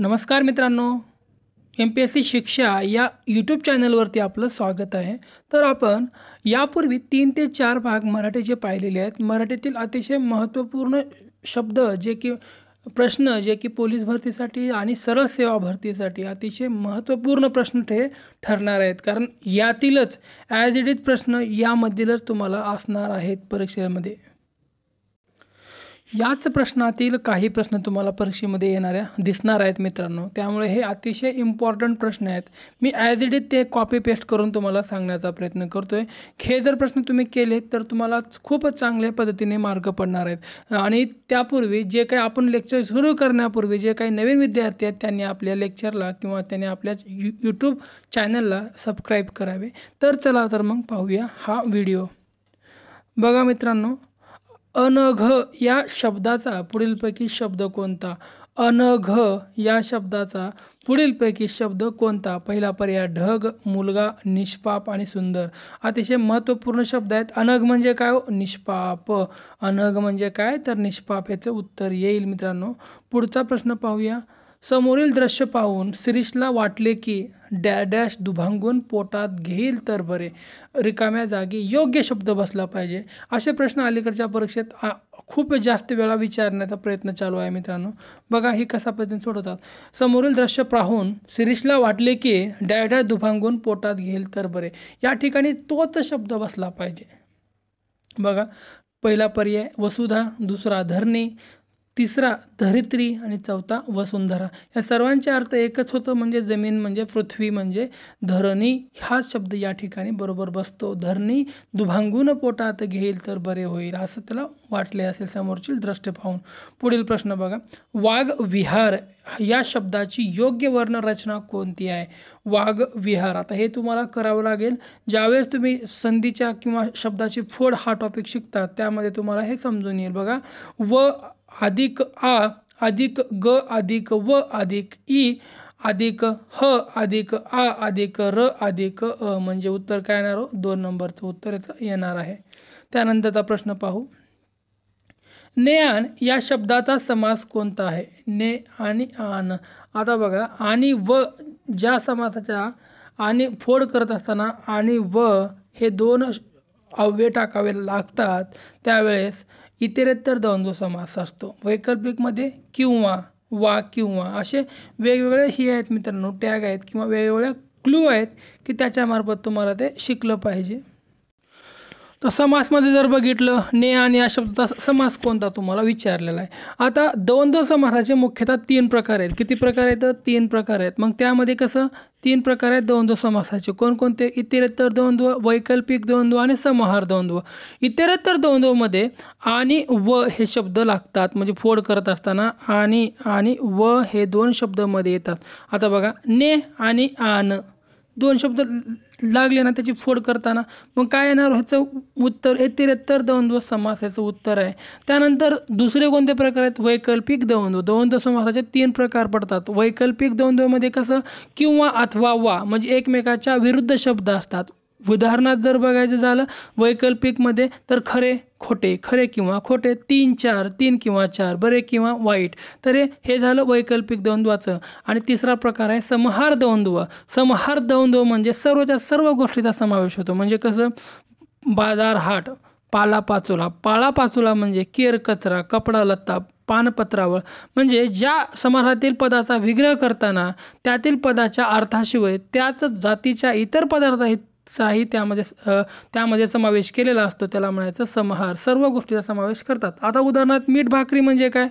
नमस्कार मित्रांनो M P S C शिक्षा या यूट्यूब चॅनलवरती आपलं स्वागत आहे तर आपण यापूर्वी तीन ते चार भाग मराठीचे पाहिलेले आहेत मराठीतील अतिशय महत्त्वपूर्ण शब्द जे की प्रश्न जे की पोलीस भरतीसाठी आणि सरळ सेवा भरतीसाठी अतिशय महत्त्वपूर्ण प्रश्न ते ठरणार आहेत कारण यातीलच ॲज इट इज प्रश्न यामधीलच तुम्हाला असणार आहेत परीक्षेमध्ये याच प्रश्नातील काही प्रश्न तुम्हाला परीक्षेमध्ये येणाऱ्या दिसणार आहेत मित्रांनो त्यामुळे हे अतिशय इम्पॉर्टंट प्रश्न आहेत मी ॲज इट इज ते कॉपी पेस्ट करून तुम्हाला सांगण्याचा प्रयत्न करतो आहे हे जर प्रश्न तुम्ही केले तर तुम्हाला खूपच चांगल्या पद्धतीने मार्ग पडणार आहेत आणि त्यापूर्वी जे काही आपण लेक्चर सुरू करण्यापूर्वी जे काही नवीन विद्यार्थी आहेत त्यांनी आपल्या लेक्चरला किंवा त्यांनी आपल्या यू यूट्यूब चॅनलला सबस्क्राईब करावे तर चला तर मग पाहूया हा व्हिडिओ बघा मित्रांनो अनघ या शब्दाचा पुढीलपैकी शब्द कोणता अनघ या शब्दाचा पुढीलपैकी शब्द कोणता पहिला पर्याय ढग मुलगा निष्पाप आणि सुंदर अतिशय महत्त्वपूर्ण शब्द आहेत अनघ म्हणजे काय हो? निष्पाप अनघ म्हणजे काय तर निष्पाप याचं उत्तर येईल मित्रांनो पुढचा प्रश्न पाहूया समोरील दृश्य पाहून सिरीषला वाटले की डॅ डॅश दुभांगून पोटात घेईल तर बरे रिकाम्या जागी योग्य शब्द बसला पाहिजे असे प्रश्न अलीकडच्या परीक्षेत खूप जास्त वेळा विचारण्याचा प्रयत्न चालू आहे मित्रांनो बघा हे कसा पद्धतीने सोडवतात समोरील दृश्य पाहून सिरीषला वाटले की डॅ डॅश दुभांगून पोटात घेईल तर बरे या ठिकाणी तोच शब्द बसला पाहिजे बघा पहिला पर्याय वसुधा दुसरा धरणी तिसरा धरित्री आणि चौथा वसुंधरा या सर्वांचे अर्थ एकच होतं म्हणजे जमीन म्हणजे पृथ्वी म्हणजे धरणी हा शब्द या ठिकाणी बरोबर बसतो धरणी दुभांगून पोटात घेईल तर बरे होईल असं त्याला वाटले असेल समोरची दृष्ट पाहून पुढील प्रश्न बघा वाघ विहार या शब्दाची योग्य वर्णरचना कोणती आहे वाघ विहार आता हे तुम्हाला करावं लागेल ज्यावेळेस तुम्ही संधीच्या किंवा शब्दाची फोड हा टॉपिक शिकता त्यामध्ये तुम्हाला हे समजून येईल बघा व अधिक आ अधिक ग अधिक व अधिक ई अधिक ह अधिक आ अधिक र अधिक अ म्हणजे उत्तर काय येणार हो दोन नंबरचं उत्तर याचं येणार आहे त्यानंतरचा प्रश्न पाहू नेआन या शब्दाचा समास कोणता आहे ने आणि आन आता बघा आणि व ज्या समासाच्या आणि फोड करत असताना आणि व हे दोन अव्य टाकावे लागतात त्यावेळेस इतरेत्तर द्वंद्व समास असतो वैकल्पिकमध्ये किंवा वा किंवा असे वेगवेगळे हे आहेत मित्रांनो टॅग आहेत किंवा वेगवेगळ्या क्लू आहेत की त्याच्यामार्फत तुम्हाला ते शिकलं पाहिजे तर समासमध्ये जर बघितलं ने आणि या शब्दाचा समास कोणता तुम्हाला विचारलेला आहे आता द्वंद्व समासाचे मुख्यतः तीन प्रकार आहेत किती प्रकार आहेत तीन प्रकार आहेत मग त्यामध्ये कसं तीन प्रकार आहेत द्वंद्व समासाचे कोणकोणते इतरेतर द्वंद्व वैकल्पिक द्वंद्व आणि समाहार द्वंद्व इतरेतर द्वंद्वमध्ये आणि व हे शब्द लागतात म्हणजे फोड करत असताना आणि आणि व हे दोन शब्दमध्ये येतात आता बघा ने आणि आन दोन शब्द लागले ना त्याची फोड करताना मग काय येणार ह्याचं उत्तर एतिरेत्तर द्वंद्व समास याचं उत्तर आहे त्यानंतर दुसरे कोणते प्रकार आहेत वैकल्पिक द्वंद्व द्वंद्व समासाचे तीन प्रकार पडतात वैकल्पिक द्वंद्वमध्ये कसं किंवा अथवा वा म्हणजे एकमेकाच्या विरुद्ध शब्द असतात उदाहरणात जर बघायचं झालं वैकल्पिकमध्ये तर खरे खोटे खरे किंवा खोटे तीन चार तीन किंवा चार बरे किंवा वाईट तर हे झालं वैकल्पिक द्वंद्वाचं आणि तिसरा प्रकार आहे समहार द्वंद्व समहार द्वंद्व म्हणजे सर्वच्या सर्व गोष्टीचा समावेश होतो म्हणजे कसं बाजार हाट पालापाचोला पालापाचोला म्हणजे केर कचरा कपडा लत्ता पानपत्रावळ म्हणजे ज्या समाजातील पदाचा विग्रह करताना त्यातील पदाच्या अर्थाशिवाय त्याच जातीच्या इतर पदार्थ चाही त्यामध्ये त्यामध्ये समावेश केलेला असतो त्याला म्हणायचं समहार सर्व गोष्टीचा समावेश करतात आता उदाहरणार्थ मीठ भाकरी म्हणजे काय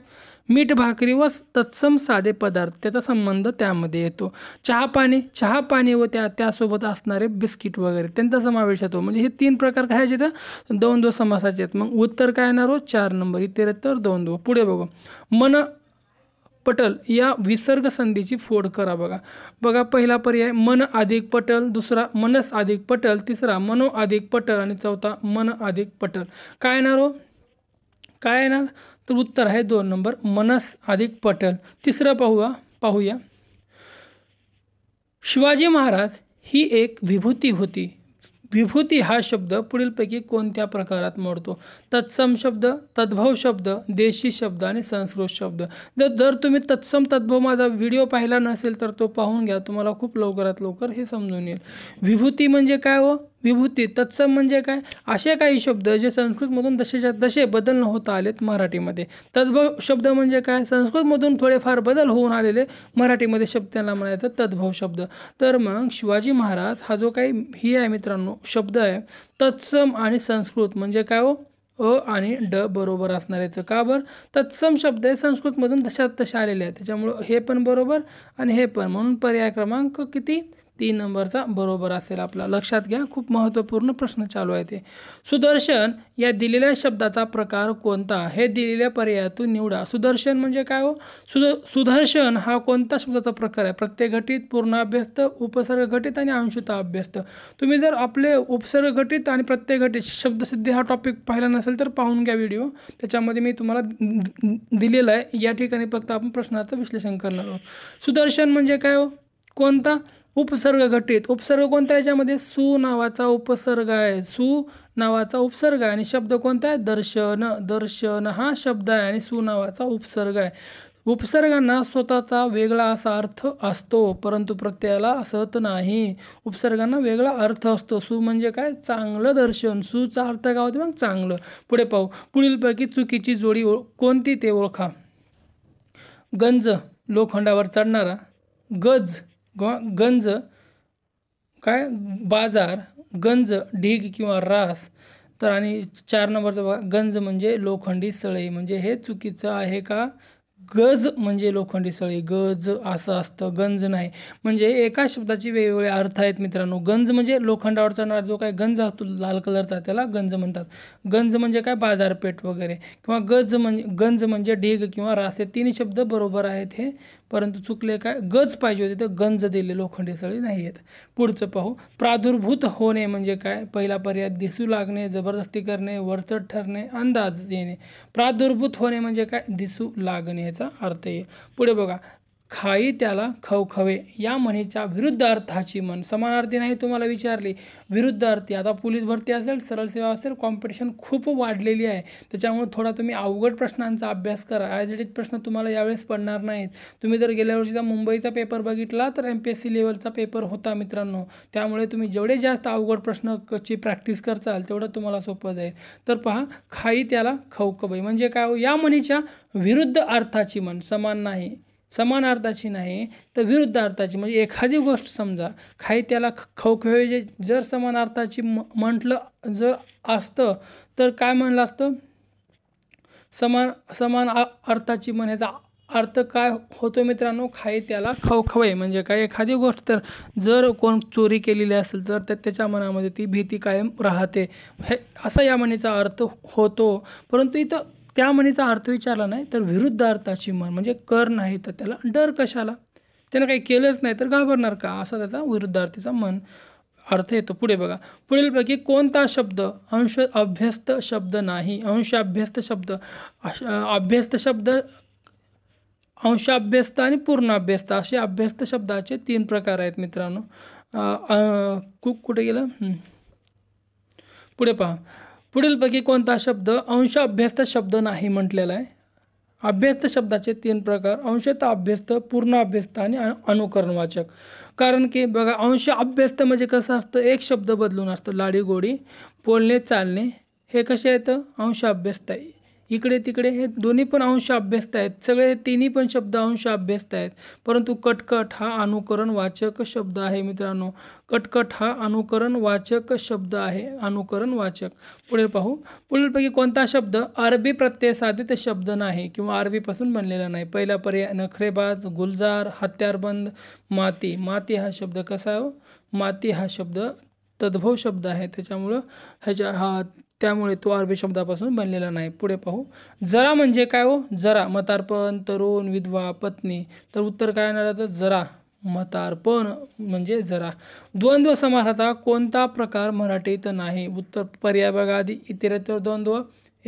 मीठ भाकरी व तत्सम साधे पदार्थ त्याचा संबंध त्यामध्ये येतो चहा पाणी चहा पाणी व त्या त्यासोबत असणारे बिस्किट वगैरे त्यांचा समावेश होतो म्हणजे हे तीन प्रकार काय आहेत दोन दो समासाचे आहेत मग उत्तर काय येणार हो चार नंबर इतर तर दोन दो पुढे बघू मन पटल या विसर्ग संधीची फोड करा बघा बघा पहिला पर्याय मन अधिक पटल दुसरा मनस अधिक पटल तिसरा मनो अधिक पटल आणि चौथा मन अधिक पटल काय येणार हो काय येणार तर उत्तर आहे दोन नंबर मनस अधिक पटल तिसरं पाहूया पाहूया शिवाजी महाराज ही एक विभूती होती विभूती हा शब्द पुढीलपैकी कोणत्या प्रकारात मोडतो तत्सम शब्द तद्भव शब्द देशी शब्द आणि संस्कृत शब्द जर जर तुम्ही तत्सम तद्भव माझा व्हिडिओ पाहिला नसेल तर तो पाहून घ्या तुम्हाला खूप लवकरात लवकर हे समजून येईल विभूती म्हणजे काय हो विभूती तत्सम म्हणजे काय असे काही शब्द जे संस्कृतमधून दशेच्या तसे बदल न होता आलेत मराठीमध्ये तद्भव शब्द म्हणजे काय संस्कृतमधून थोडेफार बदल होऊन आलेले मराठीमध्ये शब्द त्यांना म्हणायचं तद्भव शब्द तर मग शिवाजी महाराज हा जो काही ही आहे मित्रांनो शब्द आहे तत्सम आणि संस्कृत म्हणजे काय हो अ आणि ड बरोबर असणार याचं का बरं तत्सम शब्द आहे संस्कृतमधून तशात तशा आलेले आहेत त्याच्यामुळं हे पण बरोबर आणि हे पण म्हणून पर्याय क्रमांक किती तीन नंबरचा बरोबर असेल आपला लक्षात घ्या खूप महत्त्वपूर्ण प्रश्न चालू आहे ते सुदर्शन या दिलेल्या शब्दाचा प्रकार कोणता हे दिलेल्या पर्यायातून निवडा सुदर्शन म्हणजे काय हो सुद सुदर्शन हा कोणता शब्दाचा प्रकार आहे प्रत्येक घटित अभ्यस्त उपसर्ग घटित आणि अंशुता अभ्यस्त तुम्ही जर आपले उपसर्ग घटित आणि प्रत्येक घटित शब्दसिद्धी हा टॉपिक पाहिला नसेल तर पाहून घ्या व्हिडिओ त्याच्यामध्ये मी तुम्हाला दिलेला आहे या ठिकाणी फक्त आपण प्रश्नाचं विश्लेषण करणार आहोत सुदर्शन म्हणजे काय हो कोणता उपसर्ग घटित उपसर्ग कोणता याच्यामध्ये सु नावाचा उपसर्ग आहे सु नावाचा उपसर्ग आहे आणि शब्द कोणता आहे दर्शन दर्शन हा शब्द आहे आणि सु नावाचा उपसर्ग आहे उपसर्गांना स्वतःचा वेगळा असा अर्थ असतो परंतु प्रत्ययाला असत नाही उपसर्गांना वेगळा अर्थ असतो सु म्हणजे काय चांगलं दर्शन सुचा अर्थ काय होतो मग चांगलं पुढे पाहू पुढीलपैकी चुकीची जोडी ओळ कोणती ते ओळखा गंज लोखंडावर चढणारा गज गंज काय बाजार गंज ढीग किंवा रास तर आणि चार नंबरचा बघा गंज म्हणजे लोखंडी सळई म्हणजे हे चुकीचं आहे का गज म्हणजे लोखंडी सळी गज असं असतं गंज नाही म्हणजे एका शब्दाची वेगवेगळे अर्थ आहेत मित्रांनो गंज म्हणजे लोखंडावर चढणारा जो काय गंज असतो लाल कलरचा त्याला गंज म्हणतात गंज म्हणजे काय बाजारपेठ वगैरे किंवा गज म्हणजे गंज म्हणजे ढीग किंवा रास हे तीन शब्द बरोबर आहेत हे परंतु चुकले काय गज पाहिजे होते तर गंज दिले लोखंडी सळी नाही आहेत पुढचं पाहू प्रादुर्भूत होणे म्हणजे काय पहिला पर्याय दिसू लागणे जबरदस्ती करणे वरचट ठरणे अंदाज येणे प्रादुर्भूत होणे म्हणजे काय दिसू लागणे ह्याचा अर्थ येईल पुढे बघा खाई त्याला खवखवे या म्हणीच्या विरुद्ध अर्थाची म्हण समानार्थी नाही तुम्हाला विचारली विरुद्ध अर्थी आता पोलीस भरती असेल सरळ सेवा असेल कॉम्पिटिशन खूप वाढलेली आहे त्याच्यामुळे थोडा तुम्ही अवघड प्रश्नांचा अभ्यास करा ॲज प्रश्न तुम्हाला यावेळेस पडणार नाहीत तुम्ही जर गेल्या वर्षीचा मुंबईचा पेपर बघितला तर एम पी एस सी लेवलचा पेपर होता मित्रांनो त्यामुळे तुम्ही जेवढे जास्त अवघड प्रश्न कची प्रॅक्टिस करचाल तेवढं तुम्हाला सोपं जाईल तर पहा खाई त्याला खवखवे म्हणजे काय हो या म्हणीच्या विरुद्ध अर्थाची म्हण समान नाही समान अर्थाची नाही तर विरुद्ध अर्थाची म्हणजे एखादी गोष्ट समजा खाई त्याला खवखवे जर समान अर्थाची म म्हटलं जर असतं तर काय म्हणलं असतं समान समान अर्थाची म्हणायचा अर्थ काय होतो मित्रांनो खाई त्याला खवखवे म्हणजे काय एखादी गोष्ट तर जर कोण चोरी केलेली असेल तर त्याच्या मनामध्ये ती भीती कायम राहते हे असा या म्हणीचा अर्थ होतो परंतु इथं त्या म्हणीचा अर्थ विचारला नाही तर विरुद्ध अर्थाची म्हण म्हणजे कर नाही तर त्याला डर कशाला त्यानं काही केलंच नाही तर घाबरणार का असा त्याचा विरुद्धार्थीचा मन अर्थ येतो पुढे बघा पुढीलपैकी कोणता शब्द अंश अभ्यस्त शब्द नाही अंश अभ्यस्त शब्द अभ्यस्त शब्द अंश अभ्यस्त आणि पूर्ण अभ्यस्त असे अभ्यस्त शब्दाचे तीन प्रकार आहेत मित्रांनो खूप कुठे गेलं पुढे पहा पुढीलपैकी कोणता शब्द अंश अभ्यस्त शब्द नाही म्हटलेला आहे अभ्यस्त शब्दाचे तीन प्रकार अंशतः अभ्यस्त पूर्ण अभ्यस्त आणि अनुकरणवाचक कारण की बघा अंश अभ्यस्त म्हणजे कसं असतं एक शब्द बदलून असतं लाडीगोडी बोलणे चालणे हे कसे येतं अंश अभ्यस्त आहे इकडे तिकडे हे दोन्ही पण अंश अभ्यस्त आहेत सगळे तिन्ही पण शब्द अंश अभ्यस्त आहेत परंतु कटकट हा अनुकरण वाचक शब्द आहे मित्रांनो कटकट हा अनुकरण वाचक शब्द आहे अनुकरण वाचक पुढे पाहू पुढीलपैकी कोणता शब्द अरबी प्रत्ययसाधित शब्द नाही किंवा अरबीपासून बनलेला नाही पहिला पर्याय नखरेबाज गुलजार हत्यारबंद माती माती हा शब्द कसा आहे हो? माती हा शब्द तद्भव शब्द आहे त्याच्यामुळं ह्याच्या हा त्यामुळे तो अरबी शब्दापासून बनलेला नाही पुढे पाहू जरा म्हणजे काय हो जरा मतार्पण तरुण विधवा पत्नी तर उत्तर काय येणार तर जरा मतार्पण म्हणजे जरा द्वंद्व समासाचा कोणता प्रकार मराठीत नाही उत्तर इतर इतरतर द्वंद्व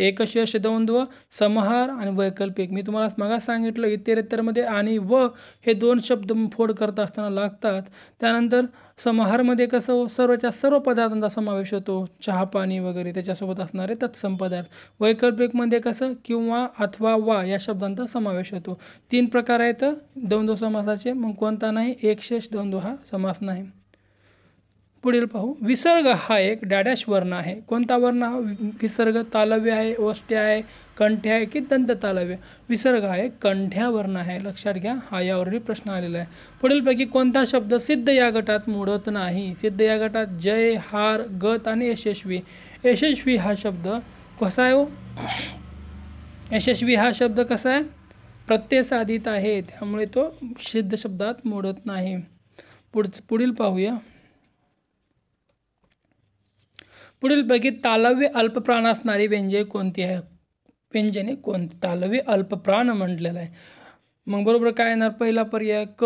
एकशेष द्वंद्व समहार आणि वैकल्पिक मी तुम्हाला मगा सांगितलं इतरेत्तरमध्ये आणि व हे दोन शब्द फोड करत असताना लागतात त्यानंतर समहारमध्ये कसं सर्वच्या सर्व पदार्थांचा समावेश होतो चहा पाणी वगैरे त्याच्यासोबत असणारे तत्सम पदार्थ वैकल्पिकमध्ये कसं किंवा अथवा वा या शब्दांचा समावेश होतो तीन प्रकार आहेत द्वंद्व समासाचे मग कोणता नाही एकशेष द्वंद्व हा समास नाही पुढील पाहू विसर्ग हा एक डॅडॅश वर्ण आहे कोणता वर्ण विसर्ग तालव्य आहे ओष्ट्या आहे कंठ्या आहे की दंत तालव्य विसर्ग हा एक कंठ्या वर्ण आहे लक्षात घ्या हा यावरही प्रश्न आलेला आहे पुढीलपैकी कोणता शब्द सिद्ध या गटात मोडत नाही सिद्ध या गटात जय हार गत आणि यशस्वी यशस्वी हा शब्द कसा आहे हो यशस्वी हा शब्द कसा आहे प्रत्यय साधित आहे त्यामुळे तो सिद्ध शब्दात मोडत नाही पुढचं पुढील पाहूया पुढीलपैकी तालव्य अल्पप्राण असणारी व्यंजय कोणती आहे व्यंजने कोणती तालव्य अल्पप्राण म्हटलेलं आहे मग बरोबर काय येणार पहिला पर्याय क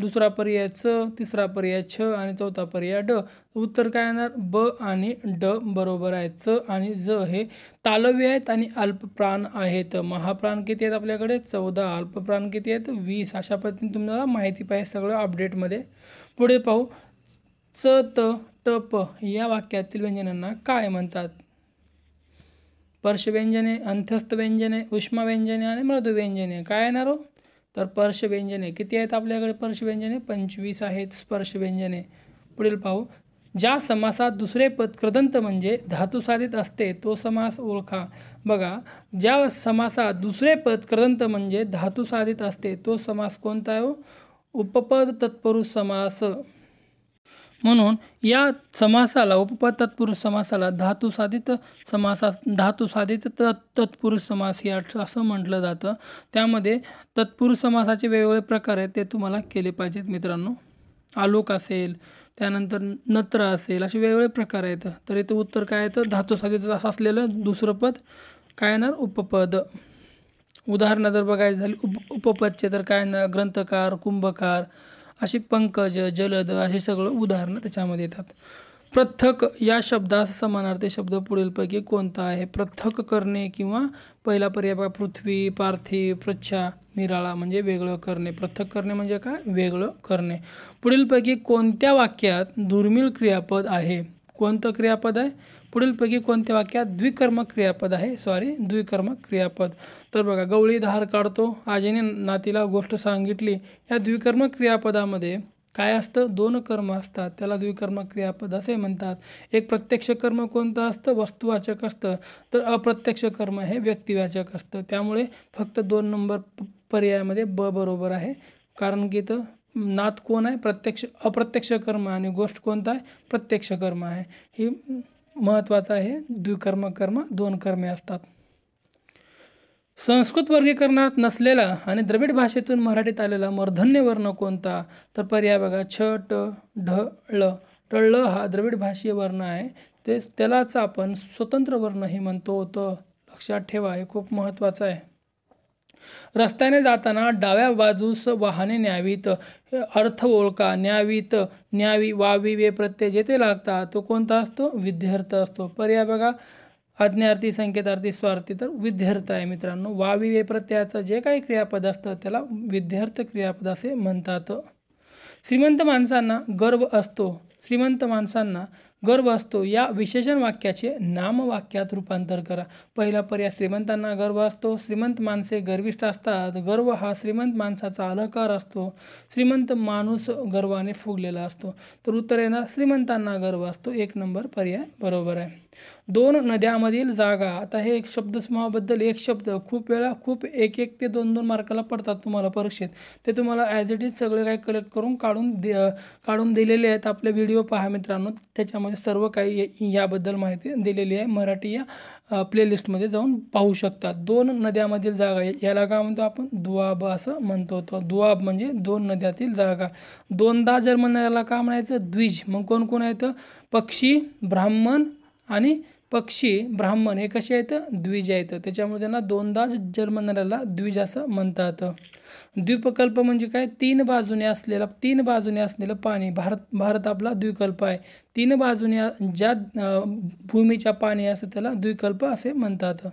दुसरा पर्याय च तिसरा पर्याय छ आणि चौथा पर्याय ड उत्तर काय येणार ब आणि ड बरोबर आहे च आणि ज हे तालव्य आहेत आणि अल्पप्राण आहेत महाप्राण किती आहेत आपल्याकडे चौदा अल्पप्राण किती आहेत वीस अशा पद्धतीने तुम्हाला माहिती पाहिजे सगळं अपडेटमध्ये पुढे पाहू च त टप या वाक्यातील व्यंजनांना काय म्हणतात पर्शव्यंजने अंथस्थ व्यंजने उष्माव्यंजने आणि मृदुव्यंजने काय येणार हो तर पर्शव्यंजने किती आहेत आपल्याकडे पर्शव्यंजने पंचवीस आहेत स्पर्श व्यंजने पुढील पाहू ज्या समासात दुसरे पद कृदंत म्हणजे धातुसाधित असते तो समास ओळखा बघा ज्या समासात दुसरे पद कृदंत म्हणजे धातुसाधित असते तो समास कोणता आहे हो? उपपद तत्पुरुष समास म्हणून या समासाला उपपद तत्पुरुष समासाला धातू साधित समासा धातू साधित तत् तत्पुरुष समास या असं म्हटलं जातं त्यामध्ये तत्पुरुष समासाचे वेगवेगळे प्रकार आहेत ते तुम्हाला केले पाहिजेत मित्रांनो आलोक असेल त्यानंतर नत्र असेल असे वेगवेगळे प्रकार आहेत तर इथं उत्तर काय येतं धातू साधित असं असलेलं दुसरं पद काय येणार उपपद उदाहरणं जर बघायचं झाली उप उपपदचे तर काय ग्रंथकार कुंभकार अशी पंकज जलद असे सगळं उदाहरणं त्याच्यामध्ये येतात पृथक या शब्दास समानार्थी शब्द पुढीलपैकी कोणता आहे पृथक करणे किंवा पहिला पर्याय पृथ्वी पार्थिव प्रच्छा निराळा म्हणजे वेगळं करणे पृथक करणे म्हणजे काय वेगळं करणे पुढीलपैकी कोणत्या वाक्यात दुर्मिळ क्रियापद आहे कोणतं क्रियापद आहे पुढीलपैकी कोणत्या वाक्यात द्विकर्मक क्रियापद आहे सॉरी द्विकर्मक क्रियापद तर बघा गवळी धार काढतो आजीने नातीला गोष्ट सांगितली या द्विकर्मक क्रियापदामध्ये काय असतं दोन कर्म असतात त्याला द्विकर्मक क्रियापद असे म्हणतात एक प्रत्यक्ष कर्म कोणतं असतं वस्तुवाचक असतं तर अप्रत्यक्ष कर्म हे व्यक्तिवाचक असतं त्यामुळे फक्त दोन नंबर पर्यायामध्ये ब बरोबर आहे कारण की तर नात कोण आहे प्रत्यक्ष अप्रत्यक्ष कर्म आणि गोष्ट कोणता आहे प्रत्यक्ष कर्म आहे ही महत्त्वाचं आहे द्विकर्म कर्म दोन कर्मे असतात संस्कृत वर्गीकरणात नसलेला आणि द्रविड भाषेतून मराठीत आलेला मर्धन्य वर्ण कोणता तर पर्याय बघा छ ट ढ ळ टळ हा द्रविड भाषीय वर्ण आहे ते त्यालाच आपण स्वतंत्र वर्ण हे म्हणतो तर लक्षात ठेवा हे खूप महत्त्वाचं आहे रस्त्याने जाताना डाव्या बाजूस वाहने न्यावीत अर्थ ओळखा न्यावीत न्यावी वावी वे प्रत्यय जेथे लागतात तो कोणता असतो विद्यार्थ असतो पर्याय बघा अज्ञार्थी संकेतार्थी स्वार्थी तर विद्यार्थ आहे मित्रांनो वावी वे प्रत्ययाचं जे काही क्रियापद असतं त्याला विद्यार्थ क्रियापद असे म्हणतात श्रीमंत माणसांना गर्व असतो श्रीमंत माणसांना गर्व असतो या विशेषण वाक्याचे नामवाक्यात रूपांतर करा पहिला पर्याय श्रीमंतांना गर्व असतो श्रीमंत माणसे गर्विष्ठ असतात गर्व हा श्रीमंत माणसाचा अलंकार असतो श्रीमंत माणूस गर्वाने फुगलेला असतो तर उत्तर येणार श्रीमंतांना गर्व असतो एक नंबर पर्याय बरोबर आहे दोन नद्यामधील जागा आता हे एक शब्दसमूहाबद्दल एक शब्द खूप वेळा खूप एक एक ते दोन दोन मार्काला पडतात तुम्हाला परीक्षेत ते तुम्हाला ॲज इट इज सगळे काही कलेक्ट करून काढून दे काढून दिलेले आहेत आपले व्हिडिओ पहा मित्रांनो त्याच्यामध्ये सर्व काही याबद्दल माहिती दिलेली आहे मराठी या प्लेलिस्टमध्ये जाऊन पाहू शकतात दोन नद्यामधील जागा याला काय म्हणतो आपण दुआब असं म्हणतो तो दुआब म्हणजे दोन नद्यातील जागा दोनदा जर म्हणायला काय म्हणायचं द्विज मग कोण कोण आहेत पक्षी ब्राह्मण आणि पक्षी ब्राह्मण हे कसे आहेत द्विज आहेत त्याच्यामुळे त्यांना दोनदा जन्मणाऱ्याला द्विज असं म्हणतात द्विपकल्प म्हणजे काय तीन बाजूने असलेला तीन बाजूने असलेलं पाणी भारत भारत आपला द्विकल्प आहे तीन बाजूने ज्या भूमीच्या पाणी असं त्याला द्विकल्प असे म्हणतात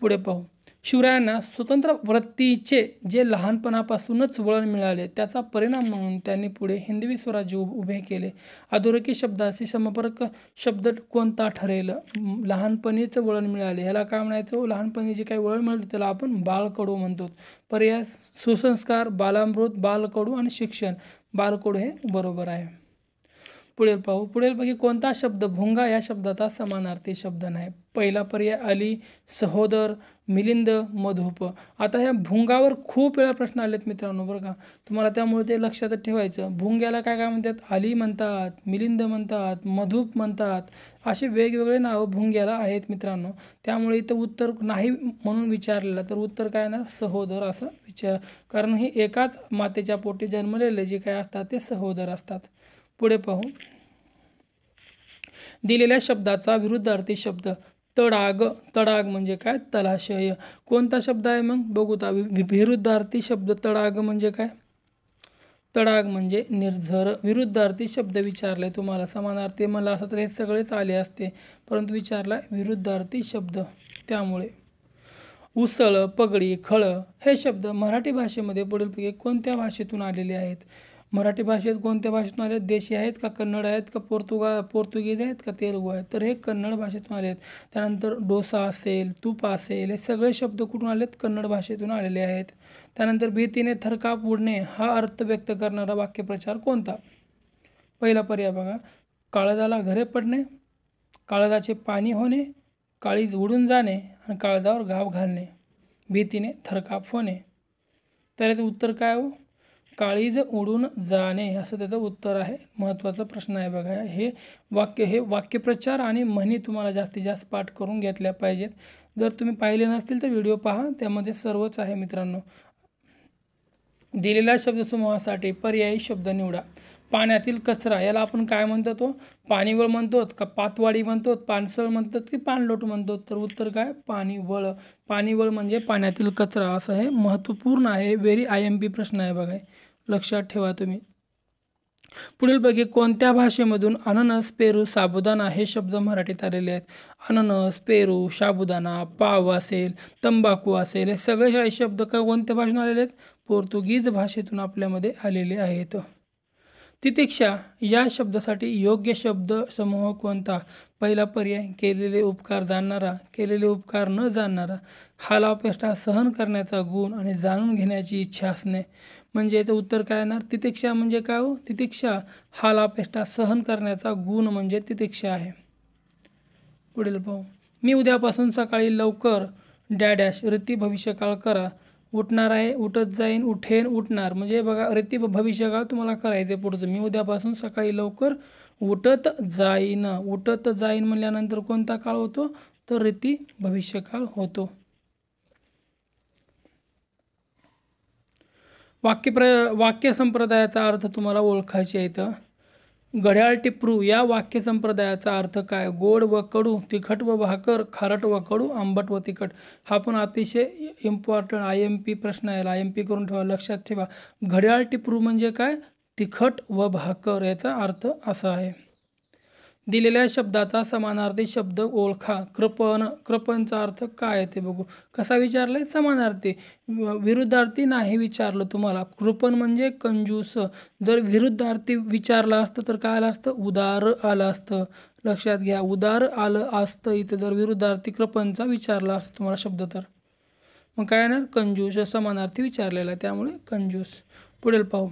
पुढे पाहू शिवरायांना स्वतंत्र वृत्तीचे जे लहानपणापासूनच वळण मिळाले त्याचा परिणाम म्हणून त्यांनी पुढे हिंदवी स्वराज्य उभे केले अधोरेखी शब्दाशी संपर्क शब्द कोणता ठरेल लहानपणीचं वळण मिळाले ह्याला काय म्हणायचं लहानपणी जे काही वळण मिळतं त्याला आपण बाळकडू म्हणतो पर्याय सुसंस्कार बालामृत बालकडू आणि शिक्षण बालकडू हे बरोबर आहे पुढील पाहू पुढीलपैकी कोणता शब्द भोंगा या शब्दाचा समानार्थी शब्द नाही पहिला पर्याय अली सहोदर मिलिंद मधुप आता ह्या भुंगावर खूप वेळा प्रश्न आलेत मित्रांनो बरं का तुम्हाला त्यामुळे ते लक्षात ठेवायचं भुंग्याला काय काय म्हणतात अली म्हणतात मिलिंद म्हणतात मधुप म्हणतात असे वेगवेगळे नावं भुंग्याला आहेत मित्रांनो त्यामुळे इथं उत्तर नाही म्हणून विचारलेलं तर उत्तर काय ना सहोदर असं विचार कारण हे एकाच मातेच्या पोटी जन्मलेले जे काय असतात ते सहोदर असतात पुढे पाहू दिलेल्या शब्दाचा विरुद्धार्थी शब्द तडाग तडाग म्हणजे काय तलाशय कोणता शब्द आहे मग बघू ता विरुद्धार्थी शब्द तडाग म्हणजे काय तडाग म्हणजे निर्झर विरुद्धार्थी शब्द विचारलाय तुम्हाला समानार्थी मला असं तर हे सगळेच आले असते परंतु विचारला विरुद्धार्थी शब्द त्यामुळे उसळ पगडी खळ हे शब्द मराठी भाषेमध्ये पुढीलपैकी कोणत्या भाषेतून आलेले आहेत मराठी भाषेत कोणत्या भाषेतून आले आहेत देशी आहेत का कन्नड आहेत का पोर्तुगा पोर्तुगीज आहेत का तेलुगू आहेत तर हे कन्नड भाषेतून आले आहेत त्यानंतर डोसा असेल तुपा असेल हे सगळे शब्द कुठून आलेत कन्नड भाषेतून आलेले आहेत त्यानंतर भीतीने थरकाप उडणे हा अर्थ व्यक्त करणारा वाक्यप्रचार कोणता पहिला पर्याय बघा काळजाला घरे पडणे काळजाचे पाणी होणे काळीज उडून जाणे आणि काळजावर घाव घालणे भीतीने थरकाप होणे तर याचं उत्तर काय हो काळीज उडून जाणे असं त्याचं उत्तर आहे महत्त्वाचा प्रश्न आहे बघा हे वाक्य हे वाक्यप्रचार आणि म्हणी तुम्हाला जास्तीत जास्त पाठ करून घेतल्या पाहिजेत जर तुम्ही पाहिले नसतील तर व्हिडिओ पहा त्यामध्ये सर्वच आहे मित्रांनो दिलेल्या शब्दसमूहासाठी पर्यायी शब्द निवडा पाण्यातील कचरा याला आपण काय म्हणतो हो? तो पाणीवळ म्हणतो का पातवाडी म्हणतो पानसळ म्हणतो की पाणलोट म्हणतो तर उत्तर काय पाणीवळ पाणीवळ म्हणजे पाण्यातील कचरा असं हे महत्त्वपूर्ण आहे व्हेरी आय एम पी प्रश्न आहे बघा लक्षात ठेवा तुम्ही पुढीलपैकी कोणत्या भाषेमधून अननस पेरू साबुदाना हे शब्द मराठीत आलेले आहेत अननस पेरू साबुदाना पाव असेल तंबाखू असेल हे सगळे हे शब्द कोणत्या भाषेतून आलेले आहेत पोर्तुगीज भाषेतून आपल्यामध्ये आलेले आहेत तितिक्षा या शब्दासाठी योग्य शब्द समूह कोणता पहिला पर्याय केलेले उपकार जाणणारा केलेले उपकार न जाणणारा हालापेष्टा सहन करण्याचा गुण आणि जाणून घेण्याची इच्छा असणे म्हणजे याचं उत्तर काय येणार तितिक्षा म्हणजे काय हो तितिक्षा हालापेष्टा सहन करण्याचा गुण म्हणजे तितिक्षा आहे पुढील पाहू मी उद्यापासून सकाळी लवकर डॅडॅश रीती भविष्यकाळ करा उठणार आहे उठत जाईन उठेन उठणार म्हणजे बघा रेती भविष्यकाळ तुम्हाला करायचं पुढचं मी उद्यापासून सकाळी लवकर उठत जाईन उठत जाईन म्हणल्यानंतर कोणता काळ होतो तर रेती भविष्यकाळ होतो वाक्य प्र वाक्य संप्रदायाचा अर्थ तुम्हाला ओळखायचे आहे घड्याळ टिप्रू या वाक्य संप्रदायाचा अर्थ काय गोड व कडू तिखट व भाकर खारट व कडू आंबट व तिखट हा पण अतिशय इम्पॉर्टंट आय एम पी प्रश्न आहे आय एम पी करून ठेवा लक्षात ठेवा घड्याळ टिप्रू म्हणजे काय तिखट व भाकर याचा अर्थ असा आहे दिलेल्या शब्दाचा समानार्थी शब्द ओळखा कृपण कृपणचा अर्थ काय ते बघू कसा विचारला आहे समानार्थी विरुद्धार्थी नाही विचारलं तुम्हाला कृपण म्हणजे कंजूस जर विरुद्धार्थी विचारलं असतं तर काय आलं असतं उदार आलं असतं लक्षात घ्या उदार आलं असतं इथं जर विरुद्धार्थी कृपणचा विचारला असतं तुम्हाला शब्द तर मग काय येणार कंजूस समानार्थी विचारलेला आहे त्यामुळे कंजूस पुढील पाहू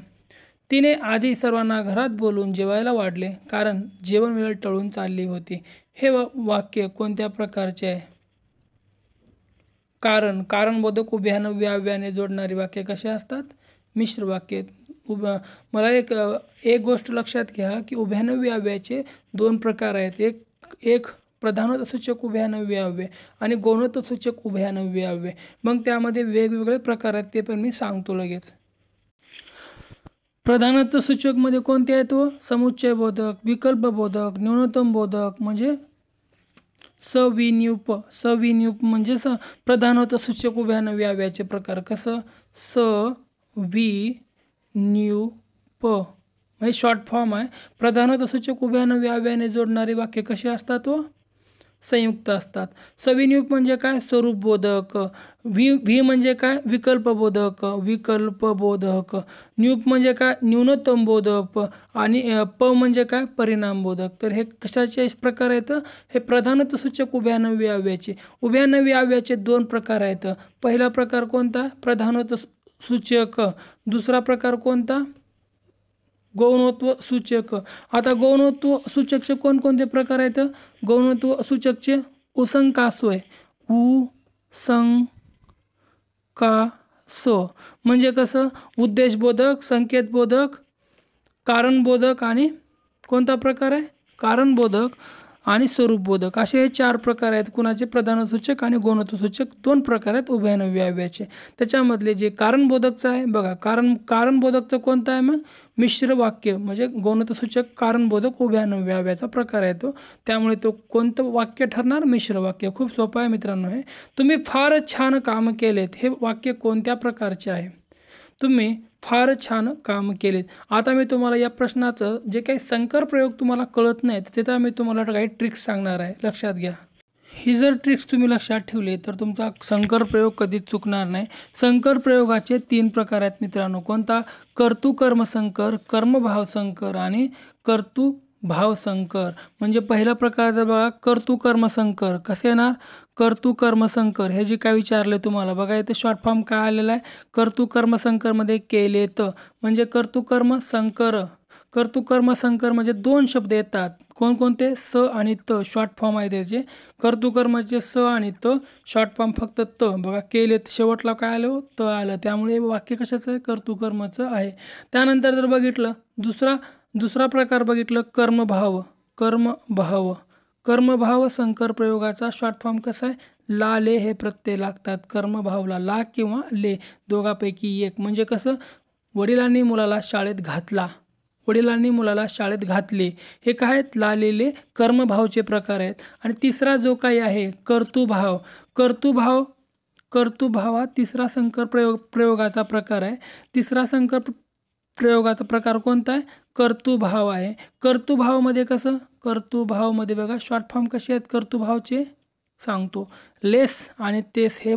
तिने आधी सर्वांना घरात बोलून जेवायला वाढले कारण जेवण वेळ टळून चालली होती हे वाक्य कोणत्या प्रकारचे आहे कारण कारणबोधक उभ्यानं व्याव्याने जोडणारी वाक्य कसे असतात मिश्र वाक्य उभ मला एक एक गोष्ट लक्षात घ्या की उभ्यानं व्याव्याचे दोन प्रकार आहेत एक एक प्रधानतसूचक उभ्यानव्याव्य आणि गौणतसूचक उभ्यानव्याव्य मग त्यामध्ये वेगवेगळे प्रकार आहेत ते पण मी सांगतो लगेच प्रधानत्व मध्ये कोणते आहेत व समुच्चय बोधक विकल्प बोधक न्यूनतम बोधक म्हणजे सविनियुप सविनियुप म्हणजे स प्रधानत्व सूचक उभ्या आव्याचे प्रकार कसं स वि प म्हणजे शॉर्ट फॉर्म आहे प्रधानत्व सूचक उभ्या नव्याव्याने जोडणारी वाक्य कसे असतात व संयुक्त असतात सविनियुक्त म्हणजे काय स्वरूपबोधक वि व्ही म्हणजे काय विकल्पबोधक विकल्पबोधक न्यूप म्हणजे काय न्यूनतम बोधक आणि प म्हणजे काय परिणामबोधक तर हे कशाचे प्रकार आहेत हे प्रधानत्व सूचक उभ्या नवी अव्याचे उभ्या दोन प्रकार आहेत पहिला प्रकार कोणता प्रधानत्व सूचक दुसरा प्रकार कोणता गौणत्व सूचक आता गौणत्व सूचकचे कोणकोणते प्रकार आहेत गौणत्व सूचकचे उसंकासो आहे उ सं का सो म्हणजे कसं उद्देशबोधक संकेतबोधक कारणबोधक आणि कोणता प्रकार आहे कारणबोधक आणि स्वरूपबोधक असे हे चार प्रकार आहेत कुणाचे प्रधानसूचक आणि गुणत्वसूचक दोन प्रकार आहेत उभयान नव्याव्याचे त्याच्यामधले जे कारणबोधकचं आहे बघा कारण कारणबोधकचं कोणतं आहे मग मिश्र वाक्य म्हणजे गौणत्वसूचक कारणबोधक उभयान व्याव्याचा प्रकार आहे तो त्यामुळे तो कोणतं वाक्य ठरणार मिश्र वाक्य खूप सोपं आहे मित्रांनो हे तुम्ही फार छान काम केलेत हे वाक्य कोणत्या प्रकारचे आहे तुम्ही फार छान काम केले आता मी तुम्हाला या प्रश्नाचं जे काही संकर प्रयोग तुम्हाला कळत नाहीत त्याचा मी तुम्हाला काही ट्रिक्स सांगणार आहे लक्षात घ्या ही जर ट्रिक्स तुम्ही लक्षात ठेवली तर तुमचा संकर प्रयोग कधीच चुकणार नाही संकर प्रयोगाचे तीन प्रकार आहेत मित्रांनो कोणता कर्तुकर्मसंकर संकर आणि कर्तु भावसंकर म्हणजे पहिला प्रकार जर बघा कर्तू कर्मसंकर कसे येणार कर्तू कर्मसंकर हे जे काय विचारले तुम्हाला बघा इथे शॉर्ट फॉर्म काय आलेला आहे कर्तू कर्मसंकरमध्ये केले तर म्हणजे कर्तू संकर कर्तू कर्मसंकर म्हणजे दोन शब्द येतात कोणकोणते स आणि त शॉर्ट फॉर्म आहे त्याचे कर्तुकर्मचे म्हणजे स आणि त शॉर्ट फॉर्म फक्त त बघा केले शेवटला काय आलं हो? त आलं त्यामुळे वाक्य कशाचं आहे कर्मचं आहे त्यानंतर जर बघितलं दुसरा दुसरा प्रकार बघितलं कर्मभाव कर्मभाव कर्मभाव संकर प्रयोगाचा शॉर्ट फॉर्म कसा आहे ला ले हे प्रत्यय लागतात कर्मभावला ला किंवा ले दोघापैकी एक म्हणजे कसं वडिलांनी मुलाला शाळेत घातला वडिलांनी मुलाला शाळेत घातले हे काय आहेत लालेले कर्मभावचे प्रकार आहेत आणि तिसरा जो काही आहे कर्तुभाव कर्तुभाव कर्तुभाव हा तिसरा संकर प्रयोग प्रयोगाचा प्रकार आहे तिसरा संकर प्रयोगाचा प्रकार कोणता आहे कर्तुभाव आहे कर्तुभावमध्ये कसं कर्तुभावमध्ये बघा शॉर्ट फॉर्म कसे आहेत कर्तुभावचे सांगतो लेस आणि तेस हे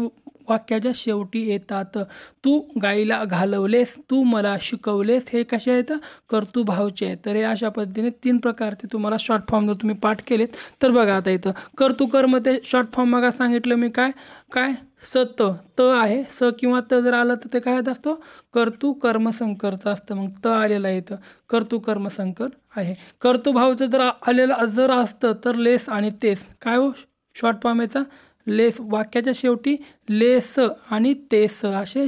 वाक्याच्या शेवटी येतात तू गाईला घालवलेस तू मला शिकवलेस हे कसे आहेत कर्तुभावचे आहेत तर हे अशा पद्धतीने तीन प्रकारचे तुम्हाला शॉर्ट फॉर्म जर तुम्ही पाठ केलेत तर बघा आता इथं कर्तु कर्म ते शॉर्ट फॉर्म बघा सांगितलं मी काय काय स त त आहे स किंवा त जर आलं तर ते काय होत असतं कर्तु कर्मसंकरचं असतं मग त आलेलं आहे इथं कर्तु कर्मसंकर आहे कर्तुभावचं जर आलेलं जर असतं तर लेस आणि तेस काय हो शॉर्ट फॉर्म याचा लेस वाक्याच्या शेवटी लेस आणि तेस असे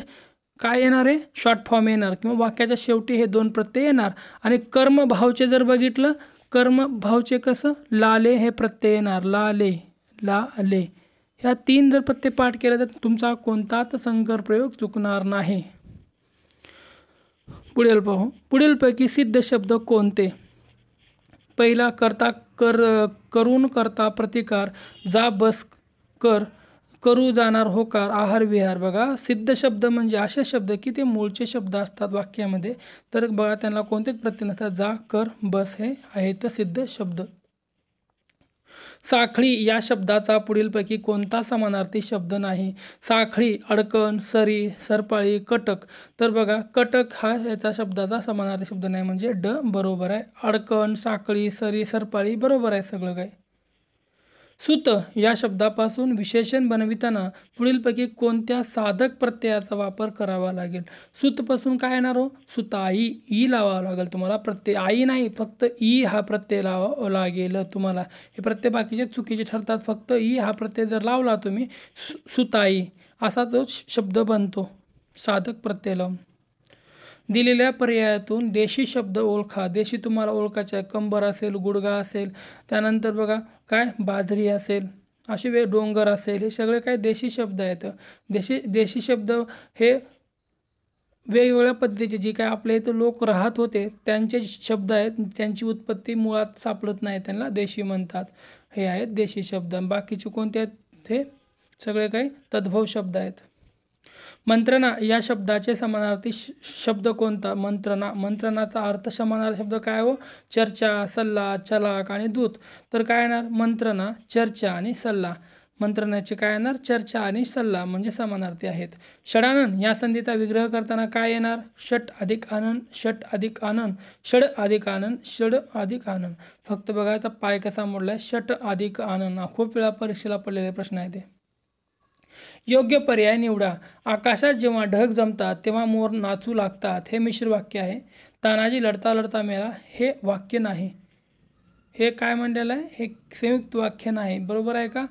काय येणार आहे शॉर्ट फॉर्म येणार किंवा वाक्याच्या शेवटी हे दोन प्रत्यय येणार आणि कर्मभावचे जर बघितलं कर्मभावचे कसं लाले हे प्रत्यय येणार लाले ला ले ह्या तीन जर प्रत्यय पाठ केला तर तुमचा कोणताच संकर प्रयोग चुकणार नाही पुढील पाहू पुढीलपैकी सिद्ध शब्द कोणते पहिला करता कर करून करता प्रतिकार जा बस कर करू जाणार होकार आहार विहार बघा सिद्ध शब्द म्हणजे असे शब्द की ते मूळचे शब्द असतात वाक्यामध्ये तर बघा त्यांना कोणतेच प्रत्यय नसतात जा कर बस हे आहेत सिद्ध शब्द साखळी या शब्दाचा पुढीलपैकी कोणता समानार्थी शब्द नाही साखळी अडकण सरी सरपाळी कटक तर बघा कटक हा याचा शब्दाचा समानार्थी शब्द नाही म्हणजे ड बरोबर आहे अडकण साखळी सरी सरपाळी बरोबर आहे सगळं काय सुत या शब्दापासून विशेषण बनविताना पुढीलपैकी कोणत्या साधक प्रत्ययाचा वापर करावा लागेल सुतपासून काय येणार हो सुताई ई लावावं लागेल तुम्हाला प्रत्यय आई नाही फक्त ई हा प्रत्यय लावा लागेल तुम्हाला हे प्रत्यय बाकीचे चुकीचे ठरतात फक्त ई हा प्रत्यय जर लावला तुम्ही सुताई असा जो शब्द बनतो साधक प्रत्यय लावून दिलेल्या पर्यायातून देशी शब्द ओळखा देशी तुम्हाला ओळखायचा आहे कंबर असेल गुडगा असेल त्यानंतर बघा काय बाजरी असेल असे वेग डोंगर असेल हे सगळे काय देशी शब्द आहेत देशी देशी शब्द हे वेगवेगळ्या पद्धतीचे जे काय आपल्या इथं लोक राहत होते त्यांचे शब्द आहेत त्यांची उत्पत्ती मुळात सापडत नाही त्यांना देशी म्हणतात हे आहेत देशी शब्द बाकीचे कोणते आहेत हे सगळे काही तद्भव शब्द आहेत मंत्रणा या शब्दाचे समानार्थी शब्द कोणता मंत्रणा मंत्रणाचा अर्थ समानार्थी शब्द काय हो चर्चा सल्ला चलाक आणि दूत तर काय येणार मंत्रणा चर्चा आणि सल्ला मंत्रणाचे काय येणार चर्चा आणि सल्ला म्हणजे समानार्थी आहेत षडानन या संधीचा विग्रह करताना काय येणार षट अधिक आनंद षट अधिक आनंद षड अधिक आनंद षड अधिक आनंद फक्त बघा आता पाय कसा मोडलाय षट अधिक आनंद खूप वेळा परीक्षेला पडलेले प्रश्न आहे ते योग्य पर्याय निवडा आकाशात जेव्हा ढग जमतात तेव्हा मोर नाचू लागतात हे मिश्र वाक्य आहे तानाजी लढता लढता मेला हे वाक्य नाही हे काय म्हणलेलं आहे हे संयुक्त वाक्य नाही बरोबर आहे का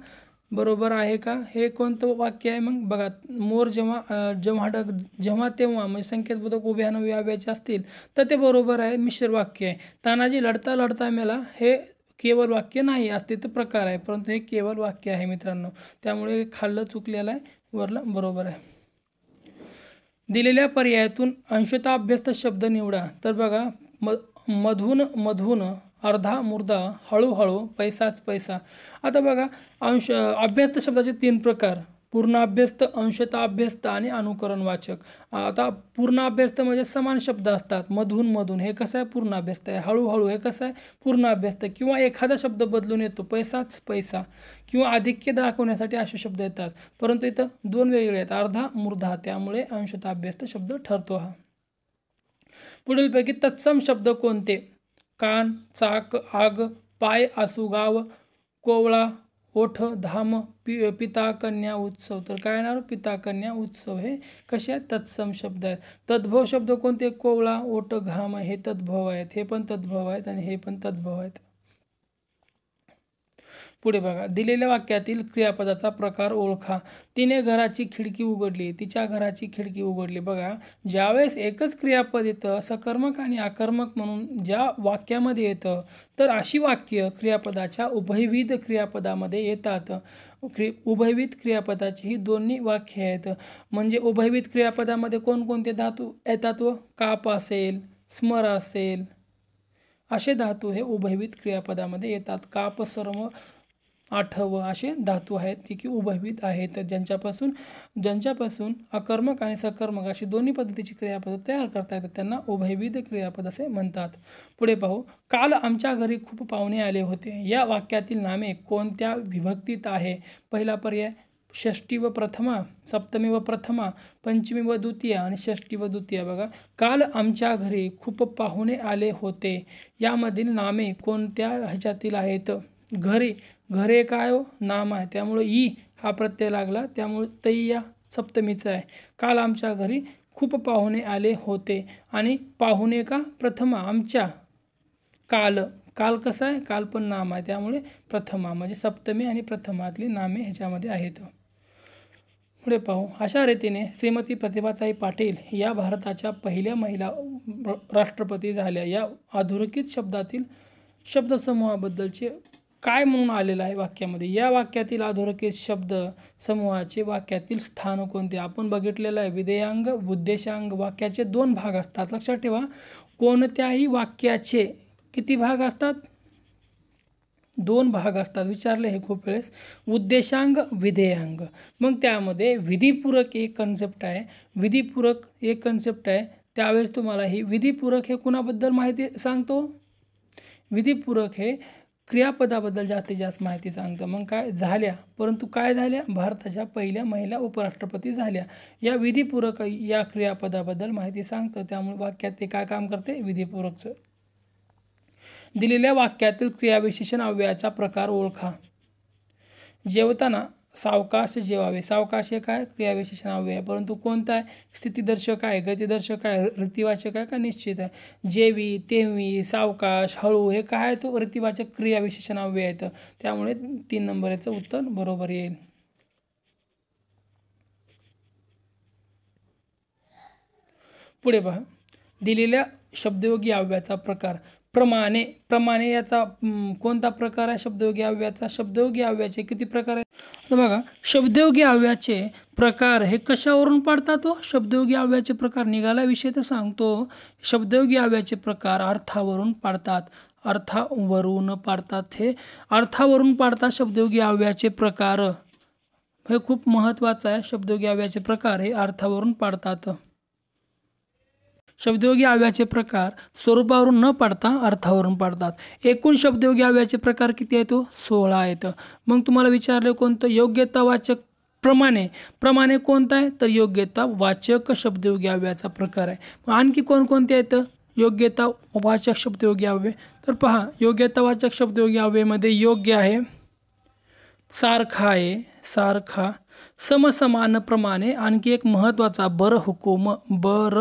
बरोबर आहे का हे कोणतं वाक्य आहे मग बघा मोर जेव्हा जेव्हा ढग जेव्हा तेव्हा म्हणजे संकेतबोधक उभ्यानं व्याव्याचे असतील तर ते बरोबर आहे मिश्र वाक्य आहे तानाजी लढता लढता मेला हे केवळ वाक्य नाही असते तर प्रकार आहे परंतु हे केवळ वाक्य आहे मित्रांनो त्यामुळे खाल्लं चुकलेलं आहे वरलं बरोबर आहे दिलेल्या पर्यायातून अंशता अभ्यस्त शब्द निवडा तर बघा म मधून मधून अर्धा मुर्धा हळूहळू पैसाच पैसा आता बघा अंश अभ्यस्त शब्दाचे तीन प्रकार पूर्णाभ्यस्त अंशताभ्यस्त आणि अनुकरणवाचक आता पूर्णाभ्यस्त म्हणजे समान शब्द असतात मधून मधून हे कसं आहे पूर्णाभ्यस्त आहे हळूहळू हे कसं आहे पूर्णाभ्यस्त किंवा एखादा शब्द बदलून येतो पैसाच पैसा किंवा आधिक्य दाखवण्यासाठी असे शब्द येतात परंतु इथं दोन वेगळे आहेत अर्धा मूर्धा त्यामुळे अंशताभ्यस्त शब्द ठरतो हा पुढीलपैकी तत्सम शब्द कोणते कान चाक आग पाय आसू गाव कोवळा ओठ धाम पि पिता कन्या उत्सव तर काय येणार पिता कन्या उत्सव हे कसे आहेत तत्सम शब्द आहेत तद्भव शब्द कोणते कोवळा ओठ घाम हे तद्भव आहेत हे पण तद्भव आहेत आणि हे पण तद्भव आहेत पुढे बघा दिलेल्या वाक्यातील क्रियापदाचा प्रकार ओळखा तिने घराची खिडकी उघडली तिच्या घराची खिडकी उघडली बघा ज्यावेळेस एकच क्रियापद येतं सकर्मक आणि आकर्मक म्हणून ज्या वाक्यामध्ये येतं तर अशी वाक्य क्रियापदाच्या उभयविध क्रियापदामध्ये येतात क्रि उभयविध क्रियापदाची ही दोन्ही वाक्य आहेत म्हणजे उभयविध क्रियापदामध्ये कोणकोणते धातू येतात व काप असेल स्मर असेल असे धातू हे उभयविध क्रियापदामध्ये येतात काप सर्व आठव असे धातू आहेत जे की उभयभीत आहेत ज्यांच्यापासून ज्यांच्यापासून अकर्मक आणि सकर्मक अशी दोन्ही पद्धतीची क्रियापद तयार करता येतात त्यांना उभयविध क्रियापद असे म्हणतात पुढे पाहू काल आमच्या घरी खूप पाहुणे आले होते या वाक्यातील नामे कोणत्या विभक्तीत आहे पहिला पर्याय षष्टी व प्रथमा सप्तमी व प्रथमा पंचमी व द्वितीय आणि षष्टी व द्वितीय बघा काल आमच्या घरी खूप पाहुणे आले होते यामधील नामे कोणत्या ह्याच्यातील आहेत घरे घरे काय हो नाम आहे त्यामुळे ई हा प्रत्यय लागला त्यामुळे तैया सप्तमीचा आहे काल आमच्या घरी खूप पाहुणे आले होते आणि पाहुणे का प्रथमा आमच्या काल काल कसं आहे काल पण नाम आहे त्यामुळे प्रथमा म्हणजे सप्तमी आणि प्रथमातली नामे ह्याच्यामध्ये आहेत पुढे पाहू अशा रीतीने श्रीमती प्रतिभाताई पाटील या भारताच्या पहिल्या महिला राष्ट्रपती झाल्या या अधोरेखित शब्दातील शब्दसमूहाबद्दलचे काय म्हणून आलेलं आहे वाक्यामध्ये या वाक्यातील अधोरेखित शब्द समूहाचे वाक्यातील स्थान कोणते आपण बघितलेलं आहे विधेयांग उद्देशांग वाक्याचे दोन भाग असतात लक्षात ठेवा कोणत्याही वाक्याचे किती भाग असतात दोन भाग असतात विचारले हे खूप वेळेस उद्देशांग विधेयांग मग त्यामध्ये विधीपूरक एक कन्सेप्ट आहे विधीपूरक एक कन्सेप्ट आहे त्यावेळेस तुम्हाला ही विधीपूरक हे कुणाबद्दल माहिती सांगतो विधीपूरक हे क्रियापदाबद्दल जास्तीत जास्त माहिती सांगतं मग काय झाल्या परंतु काय झाल्या भारताच्या पहिल्या महिला उपराष्ट्रपती झाल्या या विधीपूरक या क्रियापदाबद्दल माहिती सांगतं त्यामुळे वाक्यात ते काय काम करते विधीपूरकचं दिलेल्या वाक्यातील क्रियाविशेषण अव्ययाचा प्रकार ओळखा जेवताना सावकाश जेवावे सावकाश हे काय क्रियाविशेषण आहे परंतु कोणता आहे स्थितीदर्शक आहे गतीदर्शक आहे रतिवाचक आहे का निश्चित आहे जेवी तेवी सावकाश हळू हे काय तो रतिवाचक क्रियाविशेषण अव्यय आहेत त्यामुळे तीन नंबर याचं उत्तर बरोबर येईल पुढे पहा दिलेल्या शब्दयोगी अव्याचा प्रकार प्रमाणे प्रमाणे याचा कोणता प्रकार आहे शब्दयोगी अव्याचा शब्दयोगी अव्याचे किती प्रकार आहेत तर बघा शब्दयोगी आव्याचे प्रकार हे कशावरून पाडतात तो हो? शब्दयोगी आव्याचे प्रकार निघाला विषय तर सांगतो शब्दयोगी आव्याचे प्रकार अर्थावरून पाडतात अर्थावरून पाडतात हे अर्थावरून पाडतात शब्दयोगी आव्याचे प्रकार हे खूप महत्त्वाचं आहे शब्दयोगी अव्याचे प्रकार हे अर्थावरून पाडतात शब्दयोगी आव्याचे प्रकार स्वरूपावरून न पाडता अर्थावरून पाडतात एकूण शब्दयोगी अव्याचे प्रकार किती आहेत हो? सोळा आहेत मग तुम्हाला विचारले कोणतं योग्यता वाचक प्रमाणे प्रमाणे कोणता आहे तर योग्यता वाचक शब्दयोगी आव्याचा प्रकार आहे आणखी कोणकोणते आहेत योग्यता वाचक शब्दयोगी आव्य तर पहा योग्यता वाचक शब्दयोगी आव्यमध्ये योग्य आहे सारखा आहे सारखा समसमान प्रमाणे आणखी एक महत्त्वाचा बर हुकूम बर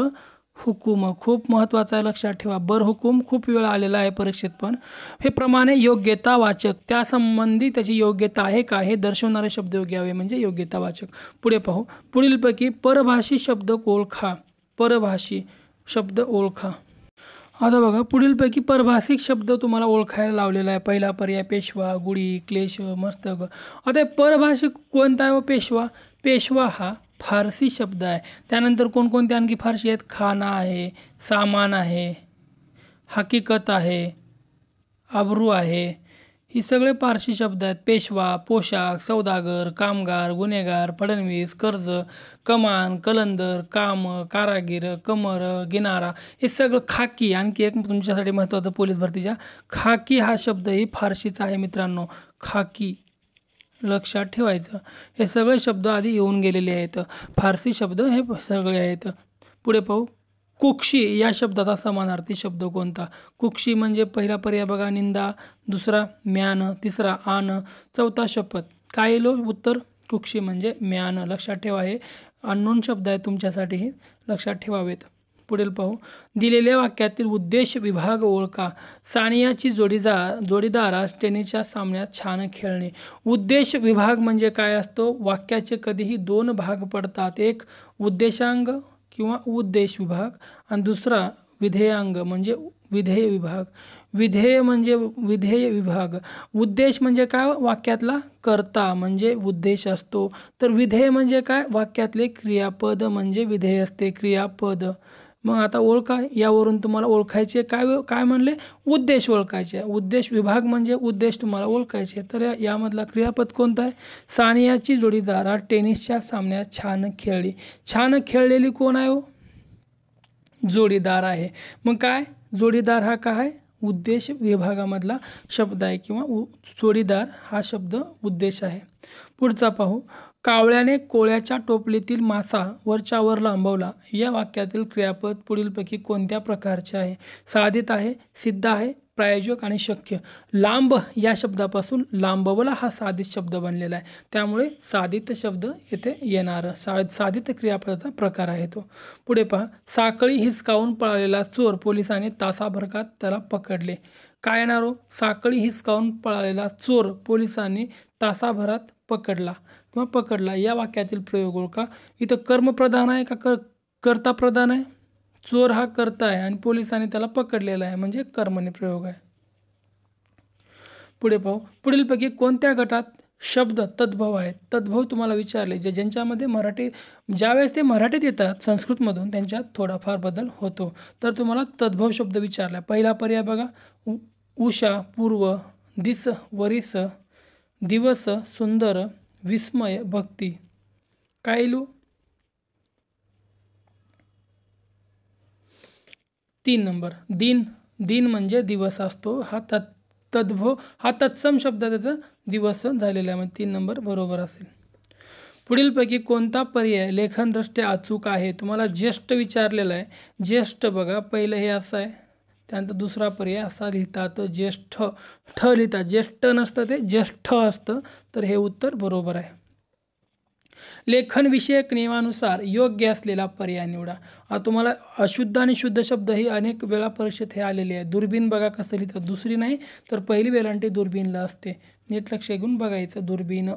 हुकूम खूप महत्त्वाचा आहे लक्षात ठेवा बर हुकूम खूप वेळा आलेला आहे परीक्षेत पण हे प्रमाणे योग्यता वाचक त्यासंबंधी त्याची योग्यता आहे का हे दर्शवणारे शब्द योग्य हवे म्हणजे योग्यता वाचक पुढे पाहू पुढीलपैकी परभाषी शब्द ओळखा परभाषी शब्द ओळखा आता बघा पुढीलपैकी परभाषिक शब्द तुम्हाला ओळखायला लावलेला आहे पहिला पर्याय पेशवा गुढी क्लेश मस्तक आता परभाषिक कोणता आहे व हो पेशवा पेशवा हा फारसी शब्द आहे त्यानंतर कोणकोणते आणखी फारशी आहेत खाना आहे सामान आहे हकीकत आहे आबरू आहे ही सगळे फारसी शब्द आहेत पेशवा पोशाख सौदागर कामगार गुन्हेगार फडणवीस कर्ज कमान कलंदर काम कारागीर कमर गिनारा हे सगळं खाकी आणखी एक तुमच्यासाठी महत्त्वाचं पोलीस भरतीच्या खाकी हा शब्द ही फारशीचा आहे मित्रांनो खाकी लक्षात ठेवायचं हे सगळे शब्द आधी येऊन गेलेले आहेत फारसी शब्द हे सगळे आहेत पुढे पाहू कुक्षी या शब्दाचा समानार्थी शब्द कोणता कुक्षी म्हणजे पहिला पर्याय बघा निंदा दुसरा म्यान तिसरा आन चौथा शपथ काय येलो हो? उत्तर कुक्षी म्हणजे म्यान लक्षात ठेवा हे अननोन शब्द आहे तुमच्यासाठी हे लक्षात ठेवावेत पुढील पाहू दिलेल्या वाक्यातील उद्देश विभाग ओळखा सानियाची जोडीदार जोडीदारास टेनिसच्या सामन्यात छान खेळणे उद्देश विभाग म्हणजे काय असतो वाक्याचे कधीही दोन भाग पडतात एक उद्देशांग किंवा उद्देश विभाग आणि दुसरा विधेयांग म्हणजे विधेय विभाग विधेय म्हणजे विधेय विभाग उद्देश म्हणजे काय वाक्यातला करता म्हणजे उद्देश असतो तर विधेय म्हणजे काय वाक्यातले क्रियापद म्हणजे विधेय असते क्रियापद मग आता ओळखा यावरून तुम्हाला ओळखायचे काय काय म्हणले उद्देश ओळखायचे उद्देश विभाग म्हणजे उद्देश तुम्हाला ओळखायचे तर यामधला क्रियापद कोणता आहे सानियाची जोडीदार हा टेनिसच्या सामन्यात छान खेळली छान खेळलेली कोण आहे हो? जोडीदार आहे मग काय जोडीदार हा काय उद्देश विभागामधला शब्द आहे किंवा जोडीदार हा शब्द उद्देश आहे पुढचा पाहू कावळ्याने कोळ्याच्या टोपलीतील मासा वरच्यावर लांबवला या वाक्यातील क्रियापद पुढीलपैकी कोणत्या प्रकारचे आहे साधित आहे सिद्ध आहे प्रायोजक आणि शक्य लांब या शब्दापासून लांबवला हा साधित शब्द बनलेला आहे त्यामुळे साधित शब्द येथे येणार सा साधित क्रियापदाचा प्रकार आहे तो पुढे पहा साखळी हिसकावून पळालेला चोर पोलिसांनी तासाभरकात त्याला पकडले काय येणार हो साखळी हिसकावून पळालेला चोर पोलिसांनी तासाभरात पकडला किंवा पकडला या वाक्यातील प्रयोग ओळखा इथं कर्मप्रधान आहे का कर कर्ता प्रधान आहे चोर हा कर्ता आहे आणि पोलिसांनी त्याला पकडलेला आहे म्हणजे कर्मने प्रयोग आहे पुढे पाहू पुढीलपैकी कोणत्या गटात शब्द तद्भव आहेत तद्भव तुम्हाला विचारले जे ज्यांच्यामध्ये मराठी ज्यावेळेस ते मराठीत येतात संस्कृतमधून त्यांच्यात थोडाफार बदल होतो तर तुम्हाला तद्भव शब्द विचारला पहिला पर्याय बघा उषा पूर्व दिस वरिस दिवस सुंदर विस्मय भक्ती कायलू तीन नंबर दिन दिन म्हणजे दिवस असतो हा तत् तद्भो हा तत्सम शब्द त्याचा दिवस झालेला आहे म्हणजे तीन नंबर बरोबर असेल पुढीलपैकी कोणता पर्याय लेखनदृष्ट्या अचूक आहे तुम्हाला ज्येष्ठ विचारलेला आहे ज्येष्ठ बघा पहिलं हे असं आहे त्यानंतर दुसरा पर्याय असा लिहितात ज्येष्ठ ठ लिहितात ज्येष्ठ नसतं ते ज्येष्ठ असतं तर हे उत्तर बरोबर आहे लेखनविषयक नियमानुसार योग्य असलेला पर्याय निवडा तुम्हाला अशुद्ध आणि शुद्ध शब्द ही अनेक वेळा परीक्षेत हे आलेले आहे दुर्बीन बघा कसं लिहितात दुसरी नाही तर पहिली वेलांटी दुर्बीनला असते नीट लक्ष घेऊन बघायचं दुर्बीन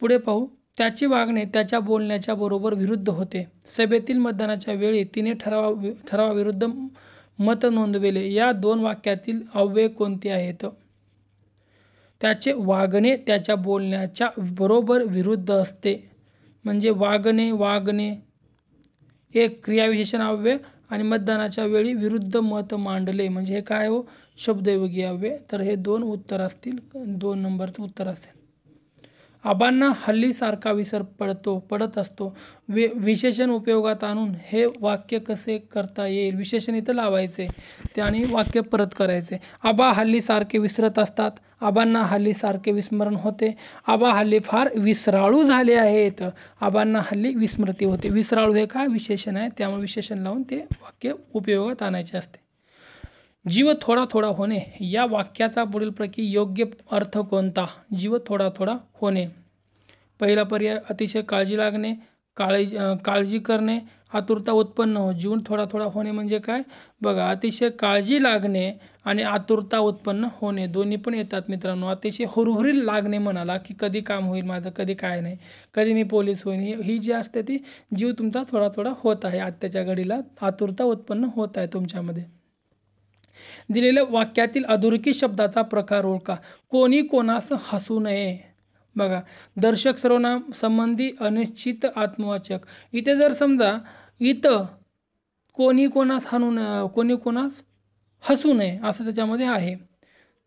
पुढे पाहू त्याची वागणे त्याच्या बोलण्याच्या बरोबर विरुद्ध होते सभेतील मतदानाच्या वेळी तिने ठरावा ठरावाविरुद्ध मत नोंदविले या दोन वाक्यातील अव्यय कोणते आहेत त्याचे वागणे त्याच्या बोलण्याच्या बरोबर विरुद्ध असते म्हणजे वागणे वागणे एक क्रियाविशेषण अव्यय आणि मतदानाच्या वेळी विरुद्ध मत मांडले म्हणजे हे काय हो शब्दयोगी अव्यय तर हे दोन उत्तर असतील दोन नंबरचं उत्तर असेल आबांना हल्ली विसर पडतो पडत असतो वि विशेषण उपयोगात आणून हे वाक्य कसे करता येईल विशेषण इथं लावायचे ते आणि वाक्य परत करायचे आबा हल्ली सारखे विसरत असतात आबांना हल्ली सारखे विस्मरण होते आबा हल्ली फार विसराळू झाले आहेत आबांना हल्ली विस्मृती होते विसराळू हे काय विशेषण आहे त्यामुळे विशेषण लावून ते वाक्य उपयोगात आणायचे असते जीव थोडा थोडा होणे या वाक्याचा पुढीलपैकी योग्य अर्थ कोणता जीव थोडा थोडा होणे पहिला पर्याय अतिशय काळजी लागणे काळजी काळजी करणे आतुरता उत्पन्न हो जीवन थोडा थोडा होणे म्हणजे काय बघा अतिशय काळजी लागणे आणि आतुरता उत्पन्न होणे दोन्ही पण येतात मित्रांनो अतिशय हुरहुरी लागणे म्हणाला की कधी काम होईल माझं कधी काय नाही कधी मी पोलीस होईन ही ही जी असते ती जीव तुमचा थोडा थोडा होत आहे आत्ताच्या घडीला आतुरता उत्पन्न होत आहे तुमच्यामध्ये दिलेल्या वाक्यातील अधोरेखित शब्दाचा प्रकार ओळखा कोणी कोणास हसू नये बघा दर्शक सर्वनाम संबंधी अनिश्चित आत्मवाचक इथे जर समजा इथं कोणी कोणास हनू न कोणी कोणास हसू नये असं त्याच्यामध्ये आहे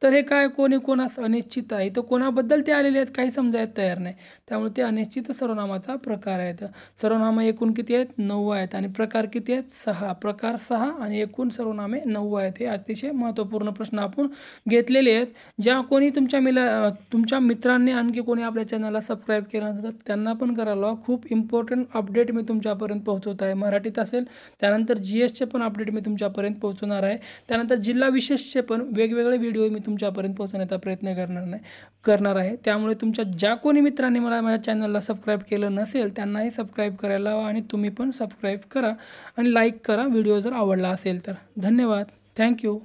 तर हे काय कोणी कोणास अनिश्चित आहे तर कोणाबद्दल ते आलेले आहेत काही समजायला तयार नाही त्यामुळे ते अनिश्चित सर्वनामाचा प्रकार आहेत सर्वनामा एकूण किती आहेत नऊ आहेत आणि प्रकार किती आहेत सहा प्रकार सहा आणि एकूण सर्वनामे नऊ आहेत हे अतिशय महत्त्वपूर्ण प्रश्न आपण घेतलेले आहेत ज्या कोणी तुमच्या मिला तुमच्या मित्रांनी आणखी कोणी आपल्या चॅनलला सबस्क्राईब केलं नसतं त्यांना पण करायला खूप इम्पॉर्टंट अपडेट मी तुमच्यापर्यंत पोहोचवत आहे मराठीत असेल त्यानंतर जी एसचे पण अपडेट मी तुमच्यापर्यंत पोहोचवणार आहे त्यानंतर जिल्हा विशेषचे पण वेगवेगळे व्हिडिओ मी तुमच्यापर्यंत पोहोचवण्याचा प्रयत्न करणार नाही करणार आहे त्यामुळे तुमच्या ज्या कोणी मित्रांनी मला माझ्या चॅनलला सबस्क्राईब केलं नसेल त्यांनाही सबस्क्राईब करायला आणि तुम्ही पण सबस्क्राईब करा आणि लाईक करा व्हिडिओ जर आवडला असेल तर धन्यवाद थँक्यू